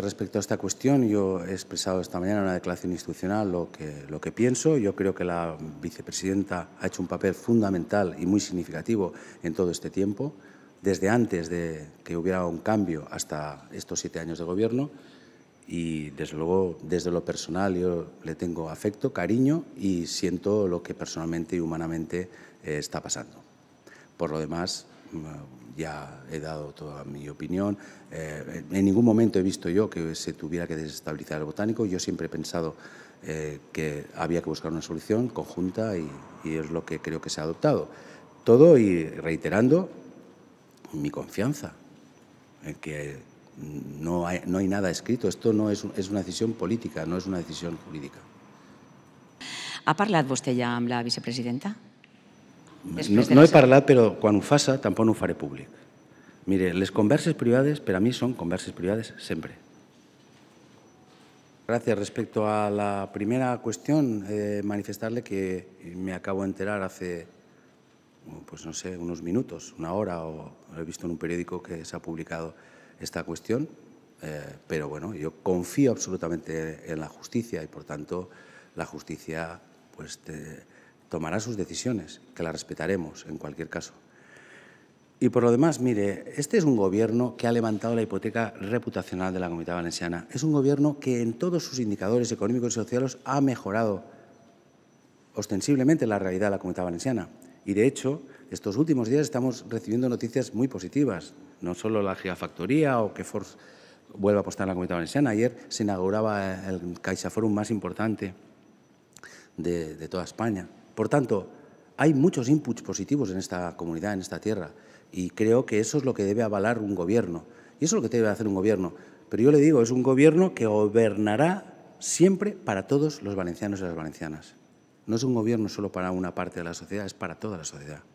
respecto a esta cuestión, yo he expresado esta mañana en una declaración institucional lo que, lo que pienso. Yo creo que la vicepresidenta ha hecho un papel fundamental y muy significativo en todo este tiempo, desde antes de que hubiera un cambio hasta estos siete años de gobierno. Y desde luego, desde lo personal, yo le tengo afecto, cariño y siento lo que personalmente y humanamente eh, está pasando. Por lo demás, ya he dado toda mi opinión. Eh, en ningún momento he visto yo que se tuviera que desestabilizar el botánico. Yo siempre he pensado eh, que había que buscar una solución conjunta y, es lo que creo que se ha adoptado. Todo y reiterando mi confianza en que no hay, nada escrito. Esto no es, una decisión política, no es una decisión jurídica. ¿Ha hablado usted ya la vicepresidenta? No, he parado, pero cuando fasa tampoco lo no público. Mire, les converses privadas, pero a mí son converses privades siempre. Gracias. Respecto a la primera cuestión, eh, manifestarle que me acabo de enterar hace, pues no sé, unos minutos, una hora, o he visto en un periódico que se ha publicado esta cuestión. Eh, pero bueno, yo confío absolutamente en la justicia y, por tanto, la justicia pues, tomará sus decisiones, que las respetaremos en cualquier caso. Y por lo demás, mire, este es un gobierno que ha levantado la hipoteca reputacional de la Comunidad Valenciana. Es un gobierno que en todos sus indicadores económicos y sociales ha mejorado ostensiblemente la realidad de la Comunidad Valenciana. Y de hecho, estos últimos días estamos recibiendo noticias muy positivas. No solo la gigafactoría o que Ford vuelva a apostar en la Comunidad Valenciana. Ayer se inauguraba el CaixaForum más importante de toda España. Por tanto, hay muchos inputs positivos en esta comunidad, en esta tierra, y creo que eso es lo que debe avalar un gobierno. Y eso es lo que debe hacer un gobierno. Pero yo le digo, es un gobierno que gobernará siempre para todos los valencianos y las valencianas. No es un gobierno solo para una parte de la sociedad, es para toda la sociedad.